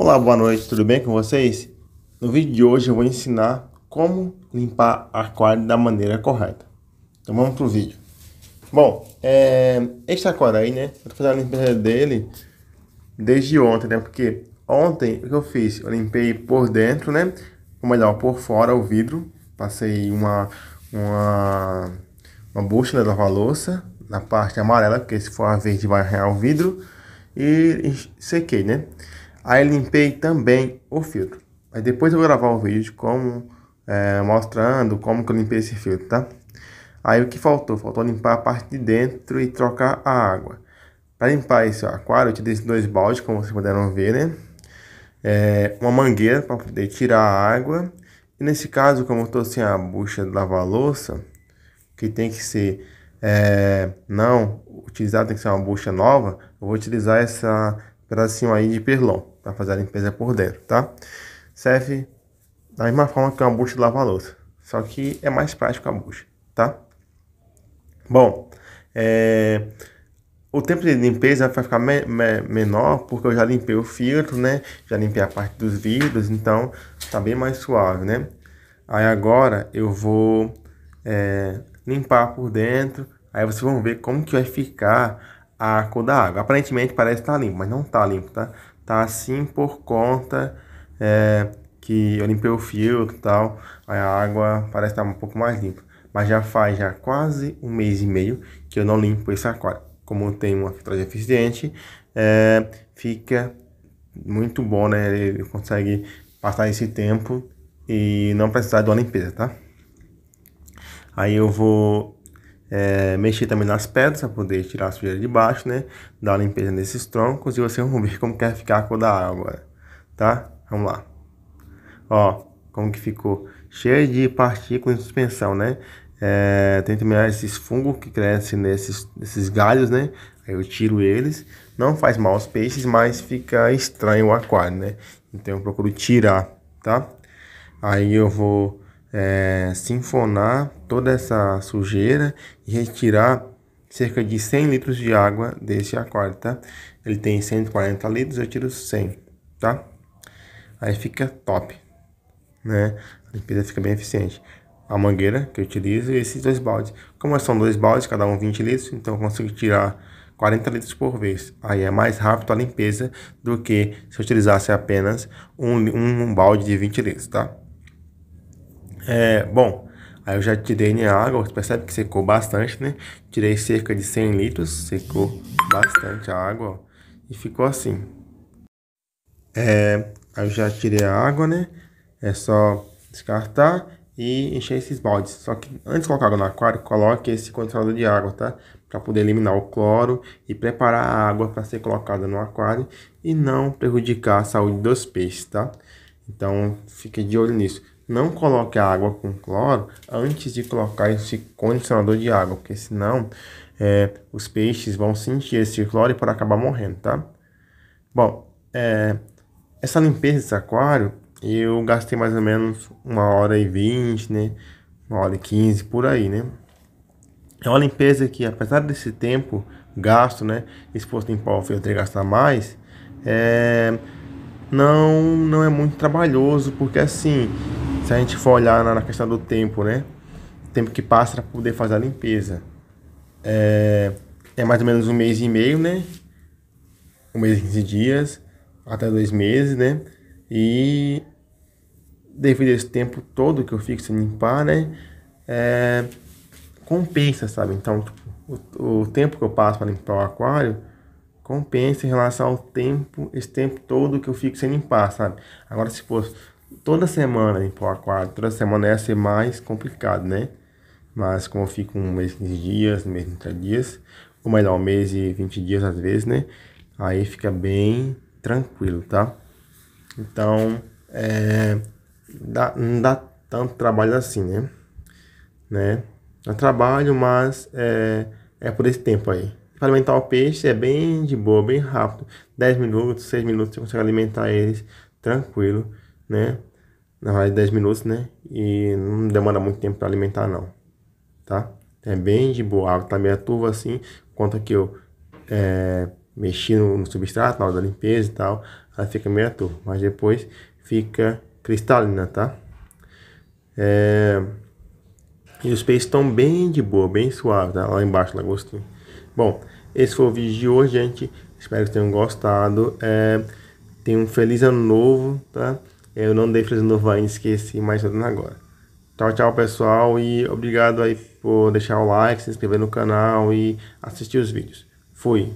Olá, boa noite, tudo bem com vocês? No vídeo de hoje eu vou ensinar como limpar aquário da maneira correta. Então vamos pro vídeo. Bom, é, este aquário aí, né? Eu tô fazendo a limpeza dele desde ontem, né? Porque ontem o que eu fiz? Eu limpei por dentro, né? Ou melhor, por fora o vidro. Passei uma, uma, uma bucha da né, lavar-louça na parte amarela, porque se for a verde vai arranhar o vidro. E sequei, né? Aí limpei também o filtro. Aí depois eu vou gravar um vídeo como é, mostrando como que eu limpei esse filtro, tá? Aí o que faltou? Faltou limpar a parte de dentro e trocar a água. Para limpar esse aquário, eu tirei esses dois baldes, como vocês puderam ver, né? É, uma mangueira para poder tirar a água. E nesse caso, como eu estou sem a bucha de lavar louça, que tem que ser é, não utilizar, tem que ser uma bucha nova, eu vou utilizar essa pedacinho aí de perlon para fazer a limpeza por dentro, tá? Serve da mesma forma que uma bucha de lavar louça, só que é mais prático a bucha, tá? Bom, é... o tempo de limpeza vai ficar me me menor porque eu já limpei o filtro, né? Já limpei a parte dos vidros, então tá bem mais suave, né? Aí agora eu vou é, limpar por dentro, aí vocês vão ver como que vai ficar a cor da água. Aparentemente parece estar tá limpo, mas não está limpo, tá? tá assim por conta é, que eu limpei o filtro e tal, aí a água parece estar tá um pouco mais limpa. Mas já faz já quase um mês e meio que eu não limpo esse aquário. Como tem uma filtragem eficiente, é, fica muito bom, né? Ele consegue passar esse tempo e não precisar de uma limpeza, tá? Aí eu vou é, mexer também nas pedras para poder tirar a sujeira de baixo, né? Dar uma limpeza nesses troncos e vocês vão ver como quer ficar a cor da água, tá? Vamos lá. Ó, como que ficou? Cheio de partículas em suspensão, né? É, tem também esses fungos que crescem nesses, nesses galhos, né? Aí eu tiro eles. Não faz mal aos peixes, mas fica estranho o aquário, né? Então eu procuro tirar, tá? Aí eu vou é, sinfonar toda essa sujeira e retirar cerca de 100 litros de água desse aquário, tá? Ele tem 140 litros, eu tiro 100, tá? Aí fica top, né? A limpeza fica bem eficiente. A mangueira que eu utilizo e esses dois baldes. Como são dois baldes, cada um 20 litros, então eu consigo tirar 40 litros por vez. Aí é mais rápido a limpeza do que se eu utilizasse apenas um, um, um balde de 20 litros, tá? É, bom, Aí eu já tirei minha né, água, você percebe que secou bastante, né? Tirei cerca de 100 litros, secou bastante a água, ó, e ficou assim. É, aí eu já tirei a água, né? É só descartar e encher esses baldes. Só que antes de colocar água no aquário, coloque esse controlador de água, tá? Para poder eliminar o cloro e preparar a água para ser colocada no aquário e não prejudicar a saúde dos peixes, tá? Então, fique de olho nisso não coloque a água com cloro antes de colocar esse condicionador de água, porque senão é, os peixes vão sentir esse cloro e por acabar morrendo, tá? Bom, é, essa limpeza desse aquário eu gastei mais ou menos uma hora e vinte, né? Uma hora e quinze por aí, né? É uma limpeza que, apesar desse tempo gasto, né? Exposto se fosse eu teria filtro gastar mais, é, não, não é muito trabalhoso, porque assim se a gente for olhar na questão do tempo, né? O tempo que passa para poder fazer a limpeza. É, é mais ou menos um mês e meio, né? Um mês e 15 dias, até dois meses, né? E devido a esse tempo todo que eu fico sem limpar, né? É, compensa, sabe? Então, tipo, o, o tempo que eu passo para limpar o aquário compensa em relação ao tempo, esse tempo todo que eu fico sem limpar, sabe? Agora, se fosse toda semana limpar o aquário, toda semana ia ser mais complicado, né? Mas como fica um mês, 15 dias, um mês, 30 dias, ou melhor, um mês e 20 dias às vezes, né? Aí fica bem tranquilo, tá? Então, é, dá, não dá tanto trabalho assim, né? Né? trabalho, mas é, é por esse tempo aí. Para alimentar o peixe é bem de boa, bem rápido. 10 minutos, 6 minutos, você consegue alimentar eles tranquilo né? Na hora de 10 minutos, né? E não demora muito tempo para alimentar não, tá? É bem de boa, tá meio turva assim, quanto que eu é, mexi no, no, substrato, na hora da limpeza e tal, ela fica meio turva, mas depois fica cristalina, tá? É... E os peixes estão bem de boa, bem suave, tá? Lá embaixo, lagostim. Bom, esse foi o vídeo de hoje, gente. Espero que tenham gostado. É... Tenham um feliz ano novo, tá? Eu não dei Feliz Ano Novo esqueci, mas tô dando agora. Tchau, tchau, pessoal, e obrigado aí por deixar o like, se inscrever no canal e assistir os vídeos. Fui!